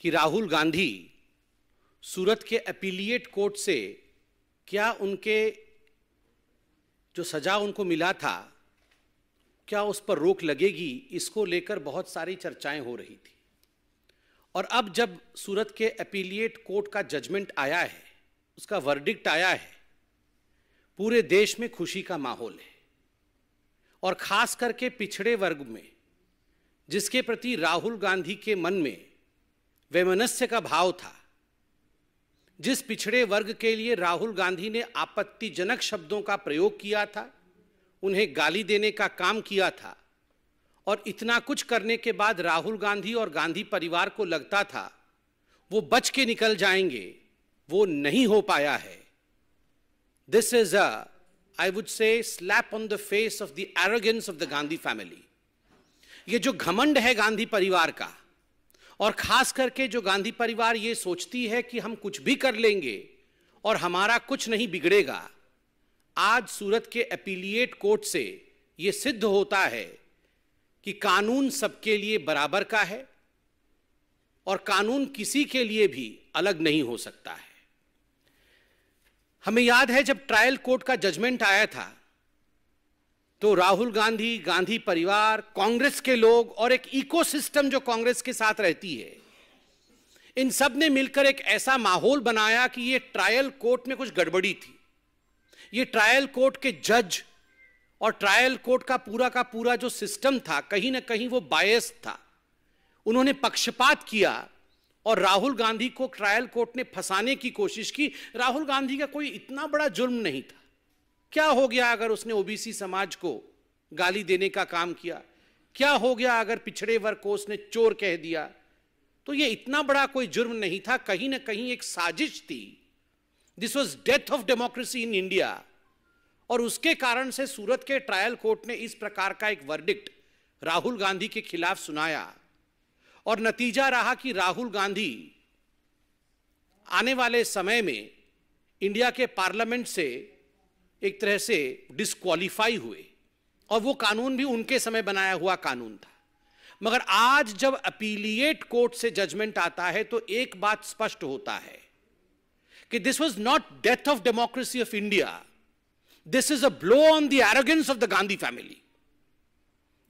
कि राहुल गांधी सूरत के appellate court से क्या उनके जो सजा उनको मिला था क्या उस पर रोक लगेगी इसको लेकर बहुत सारी चर्चाएं हो रही थी और अब जब सूरत के अपीलिएट कोर्ट का जजमेंट आया है उसका वर्डिक्ट आया है पूरे देश में खुशी का माहौल है और खास करके पिछड़े वर्ग में जिसके प्रति राहुल गांधी के मन में वैमनस्य का भाव था जिस पिछड़े वर्ग के लिए राहुल गांधी ने आपत्तिजनक शब्दों का प्रयोग किया था उन्हें गाली देने का काम किया था और इतना कुछ करने के बाद राहुल गांधी और गांधी परिवार को लगता था वो बच के निकल जाएंगे वो नहीं हो पाया है this is a I would say slap on the face of the arrogance of the Gandhi family ये जो घमंड है गांधी परिवार का और खास करके जो गांधी परिवार ये सोचती है कि हम कुछ भी कर लेंगे और हमारा कुछ नहीं बिगड़ेगा आज सूरत के अपीलिएट कोर्ट से ये सिद्ध होता है कि कानून सबके लिए बराबर का है और कानून किसी के लिए भी अलग नहीं हो सकता है हमें याद है जब ट्रायल कोर्ट का जजमेंट आया था तो राहुल गांधी गांधी परिवार कांग्रेस के लोग और एक इकोसिस्टम जो कांग्रेस के साथ रहती है इन सब ने मिलकर एक ऐसा माहौल बनाया कि ये ट्रायल कोर्ट में कुछ गड़बड़ी थी ये ट्रायल कोर्ट के जज और ट्रायल कोर्ट का पूरा का पूरा जो सिस्टम था कहीं ना कहीं वो बायस था उन्होंने पक्षपात किया और राहुल गांधी को ट्रायल कोर्ट ने फंसाने की कोशिश की राहुल गांधी का कोई इतना बड़ा जुर्म नहीं था क्या हो गया अगर उसने ओबीसी समाज को गाली देने का काम किया क्या हो गया अगर पिछड़े वर्ग को उसने चोर कह दिया तो ये इतना बड़ा कोई जुर्म नहीं था कहीं ना कहीं एक साजिश थी this was death of democracy in India और उसके कारण से सूरत के ट्रायल कोर्ट ने इस प्रकार का एक वर्डिक्ट राहुल गांधी के खिलाफ सुनाया और नतीजा रहा कि राहुल गांधी आने वाले समय में इंडिया के पार्लियामेंट से एक तरह से डिसक्वालीफाई हुए और वो कानून भी उनके समय बनाया हुआ कानून था मगर आज जब अपीलिएट कोर्ट से जजमेंट आता है तो एक बात स्पष्ट होता है कि this was not death of democracy of India this is a blow on the arrogance of the Gandhi family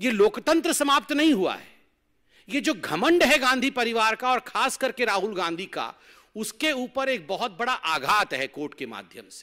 ये लोकतंत्र समाप्त नहीं हुआ है ये जो घमंड है गांधी परिवार का और खास करके राहुल गांधी का उसके ऊपर एक बहुत बड़ा आघात है कोर्ट के माध्यम से